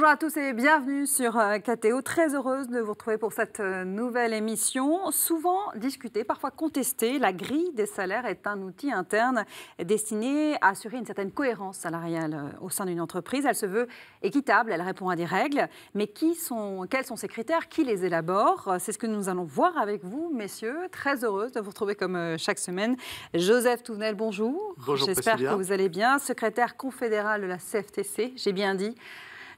Bonjour à tous et bienvenue sur euh, KTO. Très heureuse de vous retrouver pour cette euh, nouvelle émission. Souvent discutée, parfois contestée, la grille des salaires est un outil interne destiné à assurer une certaine cohérence salariale euh, au sein d'une entreprise. Elle se veut équitable, elle répond à des règles. Mais qui sont, quels sont ces critères Qui les élabore C'est ce que nous allons voir avec vous, messieurs. Très heureuse de vous retrouver comme chaque semaine. Joseph Touvenel, bonjour. Bonjour, J'espère que vous allez bien. Secrétaire confédéral de la CFTC, j'ai bien dit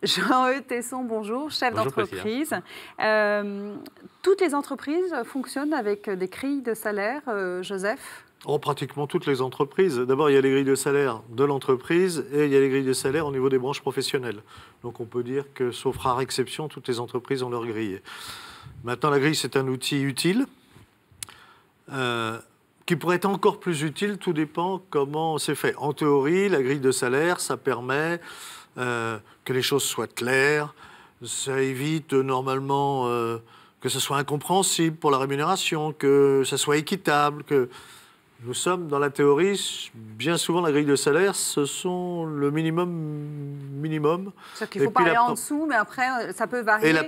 jean eutesson Tesson, bonjour, chef d'entreprise. Euh, toutes les entreprises fonctionnent avec des grilles de salaire, euh, Joseph en oh, pratiquement toutes les entreprises. D'abord, il y a les grilles de salaire de l'entreprise et il y a les grilles de salaire au niveau des branches professionnelles. Donc on peut dire que, sauf rare exception, toutes les entreprises ont leur grille. Maintenant, la grille, c'est un outil utile. Euh, qui pourrait être encore plus utile, tout dépend comment c'est fait. En théorie, la grille de salaire, ça permet euh, que les choses soient claires, ça évite normalement euh, que ce soit incompréhensible pour la rémunération, que ça soit équitable, que nous sommes dans la théorie, bien souvent la grille de salaire, ce sont le minimum minimum. cest qu'il ne faut pas aller en dessous, mais après ça peut varier. Et la,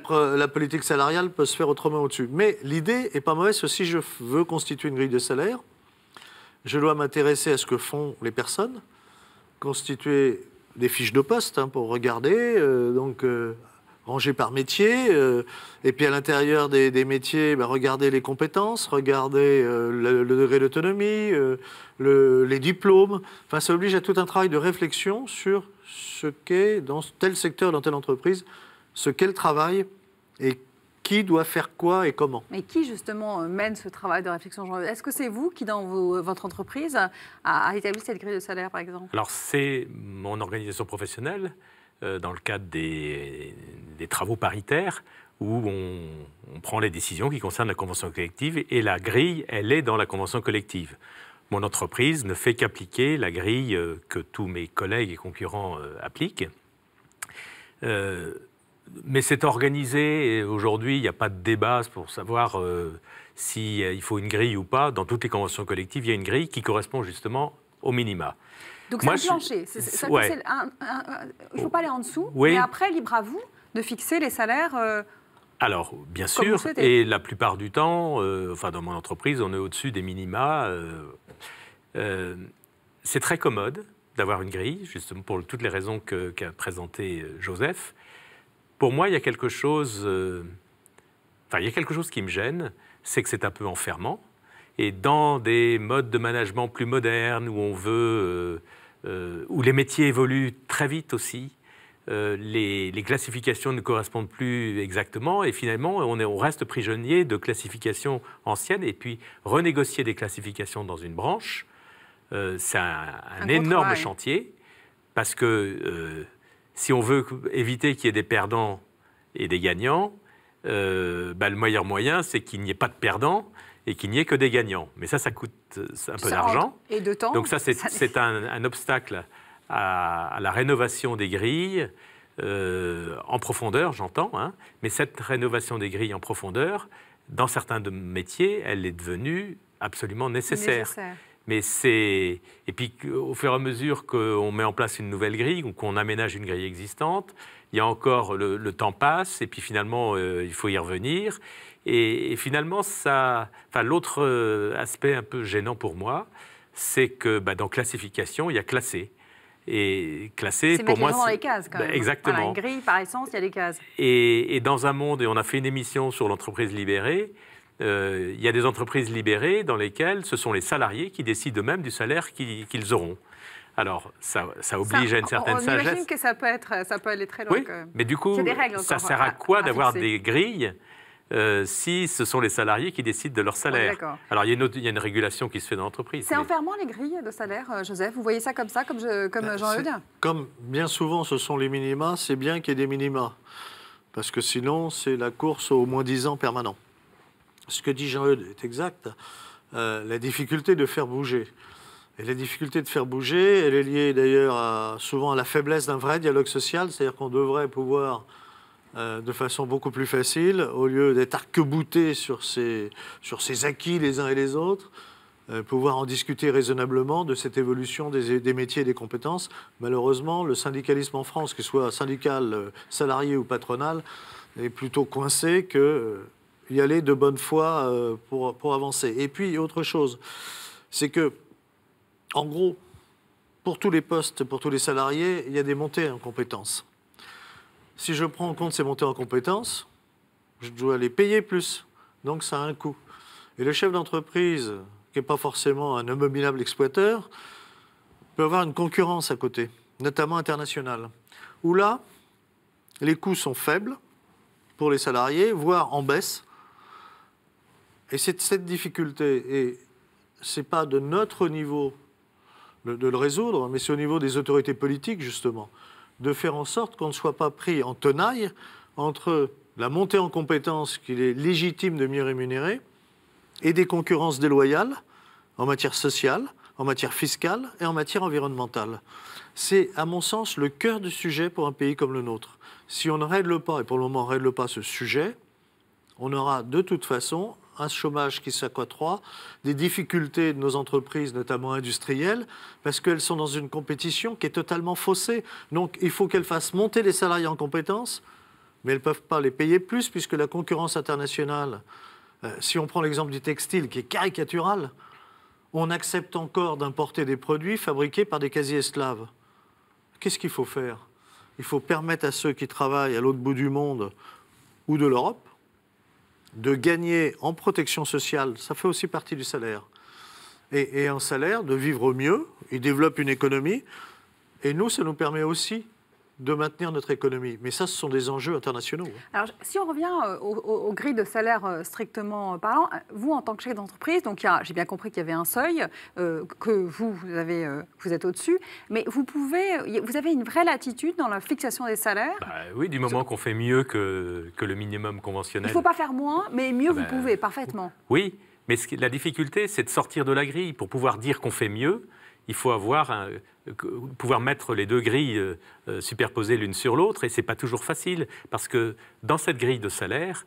politique salariale peut se faire autrement au-dessus. Mais l'idée est pas mauvaise. Si je veux constituer une grille de salaire, je dois m'intéresser à ce que font les personnes, constituer des fiches de poste hein, pour regarder, euh, donc euh, rangé par métier. Euh, et puis à l'intérieur des, métiers, ben, regardez les compétences, regardez euh, le, degré d'autonomie, euh, les diplômes. Enfin, ça oblige à tout un travail de réflexion sur ce qu'est dans tel secteur, dans telle entreprise, ce qu'elle le travail et qui doit faire quoi et comment. Mais qui justement mène ce travail de réflexion Est-ce que c'est vous qui, dans votre entreprise, a, établi cette grille de salaire, par exemple Alors c'est mon organisation professionnelle, euh, dans le cadre des, travaux paritaires où on, prend les décisions qui concernent la convention collective et la grille, elle est dans la convention collective. Mon entreprise ne fait qu'appliquer la grille euh, que tous mes collègues et concurrents euh, appliquent. mais c'est organisé. Aujourd'hui, il n'y a pas de débat pour savoir s'il faut une grille ou pas. Dans toutes les conventions collectives, il y a une grille qui correspond justement au minima. Donc c'est un plancher. il ne faut oh. pas aller en dessous. Mais après, libre à vous de fixer les salaires. Euh, alors, bien sûr, et la plupart du temps, euh, enfin dans mon entreprise, on est au-dessus des minima. Euh, c'est très commode d'avoir une grille, justement pour toutes les raisons qu'a présenté Joseph. Pour moi, il y a quelque chose, enfin il y a quelque chose qui me gêne, c'est que c'est un peu enfermant. Et dans des modes de management plus modernes où on veut, euh, euh, où les métiers évoluent très vite aussi, euh, les, classifications ne correspondent plus exactement et finalement on, reste prisonnier de classifications anciennes et puis renégocier des classifications dans une branche, c'est un, énorme chantier parce que si on veut éviter qu'il y ait des perdants et des gagnants, bah, le meilleur moyen c'est qu'il n'y ait pas de perdants et qu'il n'y ait que des gagnants. Mais ça, ça coûte euh, un peu d'argent. Et de temps. Donc ça, c'est un, obstacle à, la rénovation des grilles. Euh, en profondeur, j'entends, hein. mais cette rénovation des grilles en profondeur, dans certains métiers, elle est devenue absolument nécessaire. nécessaire. Mais c'est. Et puis, au fur et à mesure qu'on met en place une nouvelle grille ou qu'on aménage une grille existante, il y a encore. Le, temps passe, et puis finalement, euh, il faut y revenir. Et, finalement, ça. Enfin, l'autre euh, aspect un peu gênant pour moi, c'est que bah, dans classification, il y a classé. Et classé, pour moi, c'est dans les cases. Quand bah, même. exactement. Voilà, une grille, par essence, il y a des cases. et dans un monde, et on a fait une émission sur l'entreprise libérée, il euh, y a des entreprises libérées dans lesquelles ce sont les salariés qui décident eux-mêmes du salaire qu'ils auront. Alors, ça, oblige à une certaine sagesse. – on Imagine que ça peut, être, aller très loin. mais du coup, ça sert à, quoi d'avoir des grilles euh, si ce sont les salariés qui décident de leur salaire. Alors, il y, a une régulation qui se fait dans l'entreprise. C'est en enfermant les grilles de salaire, euh, Joseph Vous voyez ça comme ça, comme, comme ben, jean – Comme bien souvent, ce sont les minima, c'est bien qu'il y ait des minima. Parce que sinon, c'est la course au moins 10 ans permanent ce que dit Jean-Eudes est exact, euh, la difficulté de faire bouger. Et la difficulté de faire bouger, elle est liée d'ailleurs souvent à la faiblesse d'un vrai dialogue social, c'est-à-dire qu'on devrait pouvoir, euh, de façon beaucoup plus facile, au lieu d'être arquebouté sur ses, sur ses acquis les uns et les autres, euh, pouvoir en discuter raisonnablement de cette évolution des, des, métiers et des compétences. Malheureusement, le syndicalisme en France, que ce soit syndical, salarié ou patronal, est plutôt coincé que y aller de bonne foi euh, pour, pour avancer. Et puis, autre chose, c'est que, en gros, pour tous les postes, pour tous les salariés, il y a des montées en compétences. Si je prends en compte ces montées en compétences, je dois les payer plus. Donc ça a un coût. Et le chef d'entreprise, qui n'est pas forcément un abominable exploiteur, peut avoir une concurrence à côté, notamment internationale, où là, les coûts sont faibles pour les salariés, voire en baisse, et c'est cette difficulté, et ce n'est pas de notre niveau de, le résoudre, mais c'est au niveau des autorités politiques, justement, de faire en sorte qu'on ne soit pas pris en tenaille entre la montée en compétence qu'il est légitime de mieux rémunérer et des concurrences déloyales en matière sociale, en matière fiscale et en matière environnementale. C'est, à mon sens, le cœur du sujet pour un pays comme le nôtre. Si on ne règle pas, et pour le moment on ne règle pas ce sujet, on aura de toute façon un chômage qui s'accroît, des difficultés de nos entreprises, notamment industrielles, parce qu'elles sont dans une compétition qui est totalement faussée. Donc il faut qu'elles fassent monter les salariés en compétences, mais elles ne peuvent pas les payer plus, puisque la concurrence internationale, euh, si on prend l'exemple du textile qui est caricatural, on accepte encore d'importer des produits fabriqués par des quasi-esclaves. Qu'est-ce qu'il faut faire Il faut permettre à ceux qui travaillent à l'autre bout du monde ou de l'Europe de gagner en protection sociale, ça fait aussi partie du salaire, et, un en salaire, de vivre mieux, il développe une économie, et nous, ça nous permet aussi de maintenir notre économie. Mais ça, ce sont des enjeux internationaux. Hein. Alors, si on revient euh, aux, grilles de salaire euh, strictement euh, parlant, vous, en tant que chef d'entreprise, donc j'ai bien compris qu'il y avait un seuil que vous, avez, vous êtes au-dessus, mais vous pouvez, vous avez une vraie latitude dans la fixation des salaires. Bah oui, du moment qu'on fait mieux que, que, le minimum conventionnel. Il ne faut pas faire moins, mais mieux ah vous bah, pouvez, parfaitement. Oui, mais la difficulté, c'est de sortir de la grille pour pouvoir dire qu'on fait mieux il faut avoir pouvoir mettre les deux grilles euh, euh, superposées l'une sur l'autre, et ce n'est pas toujours facile, parce que dans cette grille de salaire,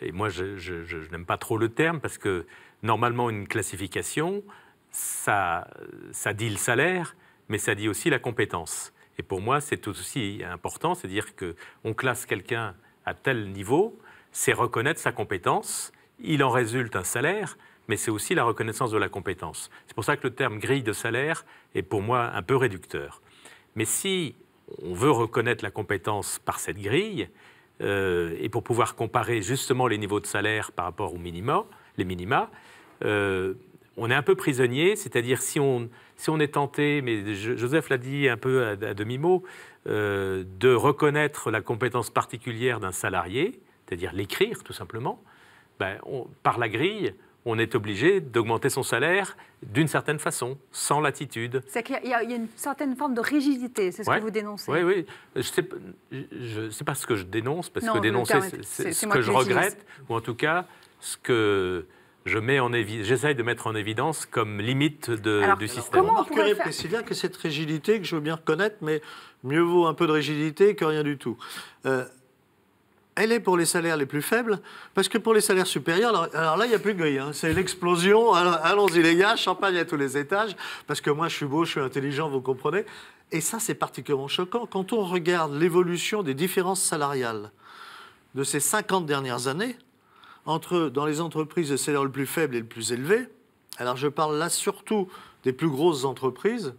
et moi je, n'aime pas trop le terme, parce que normalement une classification, ça, ça dit le salaire, mais ça dit aussi la compétence. Et pour moi, c'est aussi important, c'est-à-dire qu'on classe quelqu'un à tel niveau, c'est reconnaître sa compétence, il en résulte un salaire, mais c'est aussi la reconnaissance de la compétence. C'est pour ça que le terme grille de salaire est pour moi un peu réducteur. Mais si on veut reconnaître la compétence par cette grille, euh, et pour pouvoir comparer justement les niveaux de salaire par rapport aux minima, les minima, euh, on est un peu prisonnier, c'est-à-dire si on, si on est tenté, mais Joseph l'a dit un peu à, demi-mot, euh, de reconnaître la compétence particulière d'un salarié, c'est-à-dire l'écrire tout simplement, ben, on, par la grille, on est obligé d'augmenter son salaire d'une certaine façon, sans latitude. C'est qu'il y, a une certaine forme de rigidité, c'est ce que vous dénoncez. Oui, oui. Je pas ce que je dénonce, parce que dénoncer, c'est ce que je regrette, ou en tout cas, ce que je mets en j'essaye de mettre en évidence comme limite de, du système. Comment on pourrait que cette rigidité, que je veux bien reconnaître, mais mieux vaut un peu de rigidité que rien du tout. Euh, elle est pour les salaires les plus faibles, parce que pour les salaires supérieurs, alors, là, il n'y a plus de gueule, hein. c'est C'est l'explosion. Allons-y, les gars, champagne à tous les étages, parce que moi, je suis beau, je suis intelligent, vous comprenez. Et ça, c'est particulièrement choquant. Quand on regarde l'évolution des différences salariales de ces 50 dernières années, entre dans les entreprises, de salaire le plus faible et le plus élevé, alors je parle là surtout des plus grosses entreprises,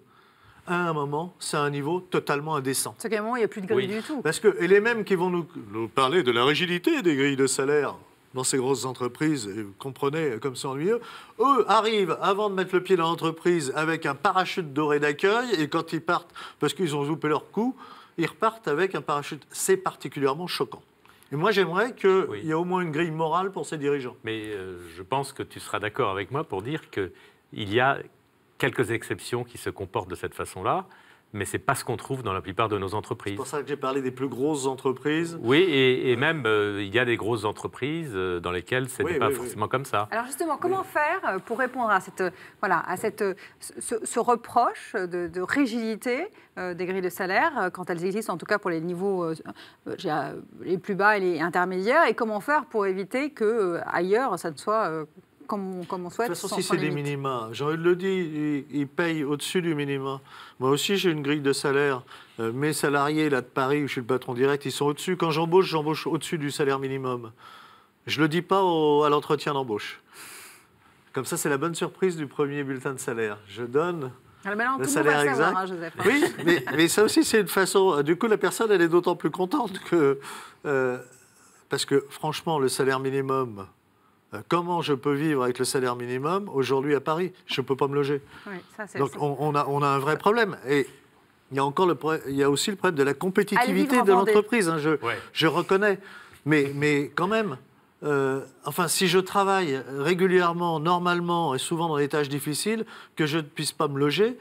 à un moment, c'est un niveau totalement indécent. C'est qu'à un moment, il n'y a plus de grilles du tout. Parce que, et les mêmes qui vont nous, parler de la rigidité des grilles de salaire, dans ces grosses entreprises, vous comprenez comme c'est ennuyeux, eux arrivent avant de mettre le pied dans l'entreprise avec un parachute doré d'accueil et quand ils partent, parce qu'ils ont zoupé leur coup, ils repartent avec un parachute. C'est particulièrement choquant. Et moi, j'aimerais qu'il y ait au moins une grille morale pour ces dirigeants. Mais euh, je pense que tu seras d'accord avec moi pour dire qu'il y a quelques exceptions qui se comportent de cette façon-là mais ce n'est pas ce qu'on trouve dans la plupart de nos entreprises. C'est pour ça que j'ai parlé des plus grosses entreprises. Oui, et, même euh, il y a des grosses entreprises euh, dans lesquelles ce n'est pas forcément comme ça. Alors justement, comment faire euh, pour répondre à, cette, voilà, à cette, ce, reproche de, rigidité des grilles de salaire, quand elles existent en tout cas pour les niveaux les plus bas et les intermédiaires, et comment faire pour éviter que ailleurs ça ne soit comme on, comme souhaite. De si c'est des minima, jean le dit, ils, payent au-dessus du minima. Moi aussi, j'ai une grille de salaire. Euh, mes salariés, là, de Paris, où je suis le patron direct, ils sont au-dessus. Quand j'embauche, j'embauche au-dessus du salaire minimum. Je ne le dis pas à l'entretien d'embauche. Comme ça, c'est la bonne surprise du premier bulletin de salaire. Je donne ah, le salaire exact. Hein, hein. Oui, mais, ça aussi, c'est une façon. Du coup, la personne, elle est d'autant plus contente que. Euh, parce que, franchement, le salaire minimum, euh, comment je peux vivre avec le salaire minimum aujourd'hui à Paris Je ne peux pas me loger. Donc on, a, un vrai problème. Et il y a, encore le, il a aussi le problème de la compétitivité de l'entreprise, hein, je, je, reconnais. Mais, quand même, euh, enfin, si je travaille régulièrement, normalement et souvent dans des tâches difficiles, que je ne puisse pas me loger,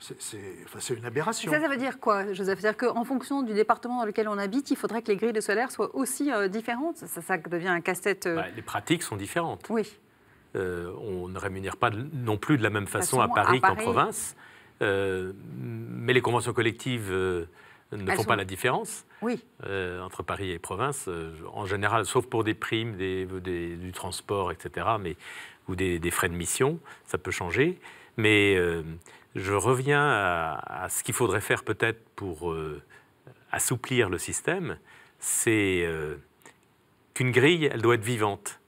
c'est une aberration. Ça, ça veut dire quoi, Joseph C'est-à-dire qu'en fonction du département dans lequel on habite, il faudrait que les grilles de solaire soient aussi euh, différentes ça, devient un casse-tête. Euh. Bah, les pratiques sont différentes. Oui. Euh, on ne rémunère pas non plus de la même façon, à Paris, qu'en province. mais les conventions collectives ne font pas la différence oui. entre Paris et province. en général, sauf pour des primes, des, du transport, etc., mais, ou des, des, frais de mission, ça peut changer. Mais je reviens à, ce qu'il faudrait faire peut-être pour euh, assouplir le système, c'est euh, qu'une grille, elle doit être vivante.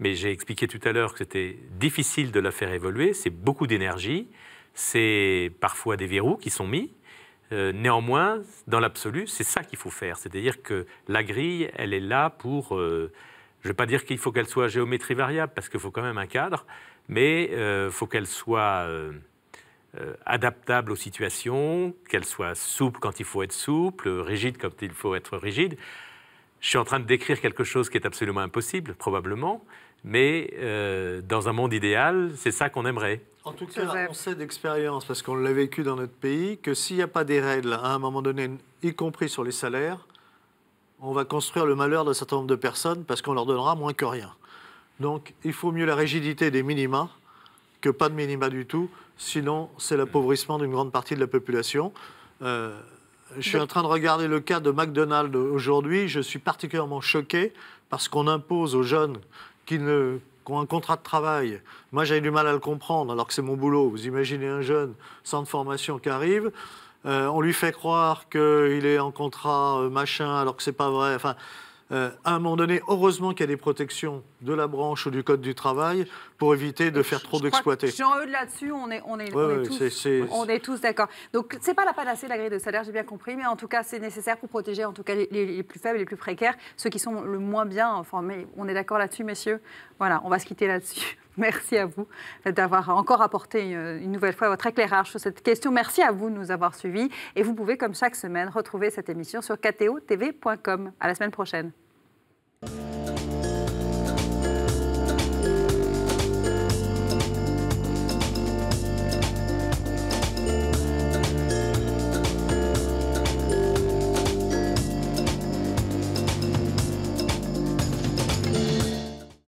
Mais j'ai expliqué tout à l'heure que c'était difficile de la faire évoluer, c'est beaucoup d'énergie, c'est parfois des verrous qui sont mis. Euh, néanmoins, dans l'absolu, c'est ça qu'il faut faire. C'est-à-dire que la grille, elle est là pour... je ne vais pas dire qu'il faut qu'elle soit géométrie variable, parce qu'il faut quand même un cadre, mais il faut qu'elle soit euh, adaptable aux situations, qu'elle soit souple quand il faut être souple, rigide quand il faut être rigide. Je suis en train de décrire quelque chose qui est absolument impossible, probablement, mais euh, dans un monde idéal, c'est ça qu'on aimerait. En tout cas, on sait d'expérience, parce qu'on l'a vécu dans notre pays, que s'il n'y a pas des règles hein, à un moment donné, y compris sur les salaires, on va construire le malheur d'un certain nombre de personnes parce qu'on leur donnera moins que rien. Donc, il faut mieux la rigidité des minima que pas de minima du tout, sinon c'est l'appauvrissement d'une grande partie de la population. Euh, je suis en train de regarder le cas de McDonald's aujourd'hui. Je suis particulièrement choqué parce qu'on impose aux jeunes qui, ne, ont un contrat de travail. Moi, j'ai du mal à le comprendre alors que c'est mon boulot. Vous imaginez un jeune sans formation qui arrive. Euh, on lui fait croire qu'il est en contrat euh, machin alors que c'est pas vrai. Enfin, euh, à un moment donné, heureusement qu'il y a des protections de la branche ou du Code du travail pour éviter de faire trop d'exploités. Jean-Eudes, là-dessus, on est, on est, on tous, on est tous d'accord. Donc, c'est pas la panacée, la grille de salaire, j'ai bien compris, mais en tout cas, c'est nécessaire pour protéger en tout cas les, les, plus faibles, les plus précaires, ceux qui sont le moins bien. Enfin, mais on est d'accord là-dessus, messieurs. Voilà, on va se quitter là-dessus. Merci à vous d'avoir encore apporté euh, une nouvelle fois votre éclairage sur cette question. Merci à vous de nous avoir suivis. Et vous pouvez, comme chaque semaine, retrouver cette émission sur kto.tv.com. À la semaine prochaine.